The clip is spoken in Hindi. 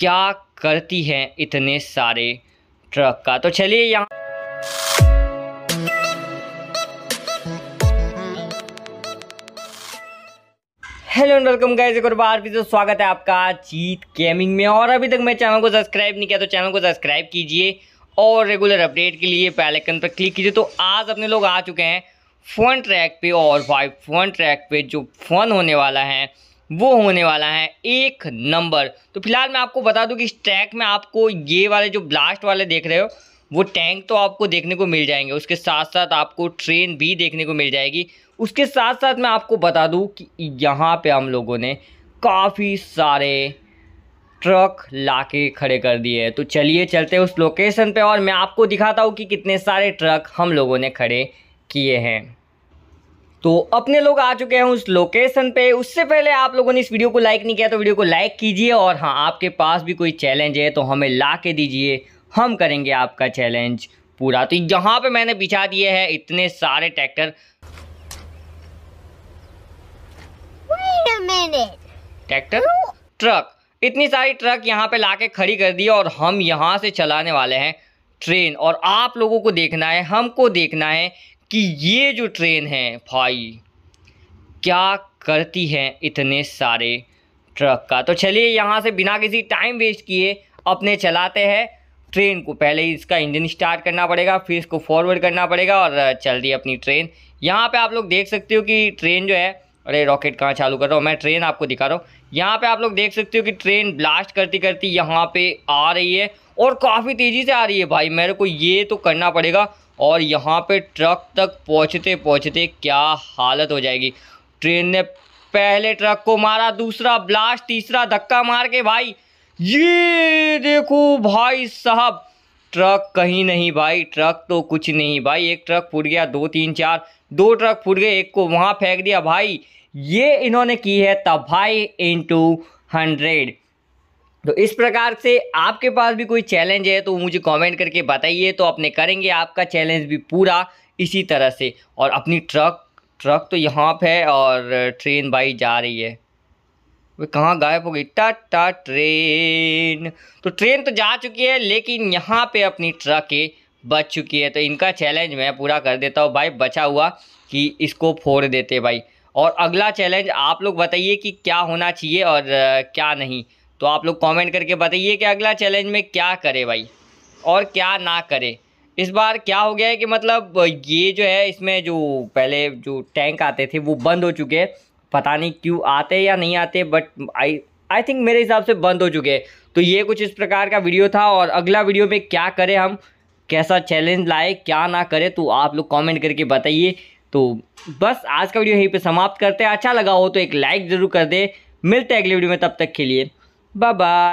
क्या करती हैं इतने सारे ट्रक का तो चलिए यहाँ हेलो एंड वेलकम गाइस एक और बार भी तो स्वागत है आपका जीत गेमिंग में और अभी तक मैं चैनल को सब्सक्राइब नहीं किया तो चैनल को सब्सक्राइब कीजिए और रेगुलर अपडेट के लिए पहले आइकन पर क्लिक कीजिए तो आज अपने लोग आ चुके हैं फ़ोन ट्रैक पे और वाइफ फ़ोन ट्रैक पे जो फ़ोन होने वाला है वो होने वाला है एक नंबर तो फिलहाल मैं आपको बता दूं कि इस ट्रैक में आपको ये वाले जो ब्लास्ट वाले देख रहे हो वो टैंक तो आपको देखने को मिल जाएंगे उसके साथ साथ आपको ट्रेन भी देखने को मिल जाएगी उसके साथ साथ मैं आपको बता दूं कि यहाँ पे हम लोगों ने काफ़ी सारे ट्रक के खड़े कर दिए हैं तो चलिए चलते उस लोकेशन पर और मैं आपको दिखाता हूँ कि कितने सारे ट्रक हम लोगों ने खड़े किए हैं तो अपने लोग आ चुके हैं उस लोकेशन पे उससे पहले आप लोगों ने इस वीडियो को लाइक नहीं किया तो वीडियो को लाइक कीजिए और हाँ आपके पास भी कोई चैलेंज है तो हमें ला के दीजिए हम करेंगे आपका चैलेंज पूरा तो यहाँ पे मैंने बिछा दिए हैं इतने सारे ट्रैक्टर ट्रैक्टर ट्रक इतनी सारी ट्रक यहाँ पे लाके खड़ी कर दी और हम यहाँ से चलाने वाले हैं ट्रेन और आप लोगों को देखना है हमको देखना है कि ये जो ट्रेन है भाई क्या करती है इतने सारे ट्रक का तो चलिए यहाँ से बिना किसी टाइम वेस्ट किए अपने चलाते हैं ट्रेन को पहले ही इसका इंजन स्टार्ट करना पड़ेगा फिर इसको फॉरवर्ड करना पड़ेगा और चल रही अपनी ट्रेन यहाँ पे आप लोग देख सकते हो कि ट्रेन जो है अरे रॉकेट कहाँ चालू कर रहा हूँ मैं ट्रेन आपको दिखा रहा हूँ यहाँ पे आप लोग देख सकते हो कि ट्रेन ब्लास्ट करती करती यहाँ पे आ रही है और काफ़ी तेज़ी से आ रही है भाई मेरे को ये तो करना पड़ेगा और यहाँ पे ट्रक तक पहुँचते पहुँचते क्या हालत हो जाएगी ट्रेन ने पहले ट्रक को मारा दूसरा ब्लास्ट तीसरा धक्का मार के भाई ये देखो भाई साहब ट्रक कहीं नहीं भाई ट्रक तो कुछ नहीं भाई एक ट्रक फूट गया दो तीन चार दो ट्रक फूट गए एक को वहाँ फेंक दिया भाई ये इन्होंने की है तबाही इंटू हंड्रेड तो इस प्रकार से आपके पास भी कोई चैलेंज है तो मुझे कमेंट करके बताइए तो अपने करेंगे आपका चैलेंज भी पूरा इसी तरह से और अपनी ट्रक ट्रक तो यहाँ पे है और ट्रेन बाई जा रही है वे कहाँ गायब हो गई टा ट्रेन तो ट्रेन तो जा चुकी है लेकिन यहाँ पे अपनी ट्रक बच चुकी है तो इनका चैलेंज मैं पूरा कर देता हूँ भाई बचा हुआ कि इसको फोड़ देते भाई और अगला चैलेंज आप लोग बताइए कि क्या होना चाहिए और क्या नहीं तो आप लोग कमेंट करके बताइए कि अगला चैलेंज में क्या करे भाई और क्या ना करे इस बार क्या हो गया है कि मतलब ये जो है इसमें जो पहले जो टैंक आते थे वो बंद हो चुके हैं पता नहीं क्यों आते या नहीं आते बट आई आई थिंक मेरे हिसाब से बंद हो चुके हैं तो ये कुछ इस प्रकार का वीडियो था और अगला वीडियो में क्या करें हम कैसा चैलेंज लाए क्या ना करें तो आप लोग कमेंट करके बताइए तो बस आज का वीडियो यहीं पे समाप्त करते हैं अच्छा लगा हो तो एक लाइक ज़रूर कर दे मिलते हैं अगले वीडियो में तब तक के लिए Bye-bye.